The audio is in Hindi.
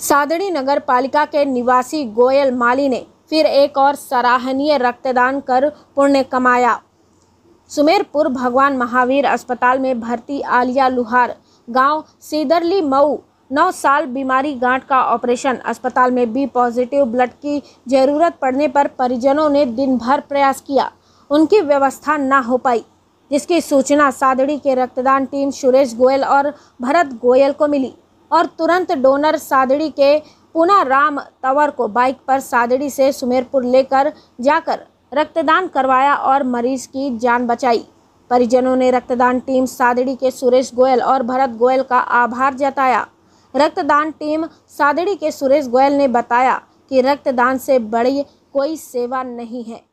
सादड़ी नगर पालिका के निवासी गोयल माली ने फिर एक और सराहनीय रक्तदान कर पुण्य कमाया सुमेरपुर भगवान महावीर अस्पताल में भर्ती आलिया लुहार गांव सीदरली मऊ नौ साल बीमारी गांठ का ऑपरेशन अस्पताल में बी पॉजिटिव ब्लड की जरूरत पड़ने पर परिजनों ने दिन भर प्रयास किया उनकी व्यवस्था ना हो पाई जिसकी सूचना सादड़ी के रक्तदान टीम सुरेश गोयल और भरत गोयल को मिली और तुरंत डोनर सादड़ी के पुना राम तंवर को बाइक पर सादड़ी से सुमेरपुर लेकर जाकर रक्तदान करवाया और मरीज की जान बचाई परिजनों ने रक्तदान टीम सादड़ी के सुरेश गोयल और भरत गोयल का आभार जताया रक्तदान टीम सादड़ी के सुरेश गोयल ने बताया कि रक्तदान से बड़ी कोई सेवा नहीं है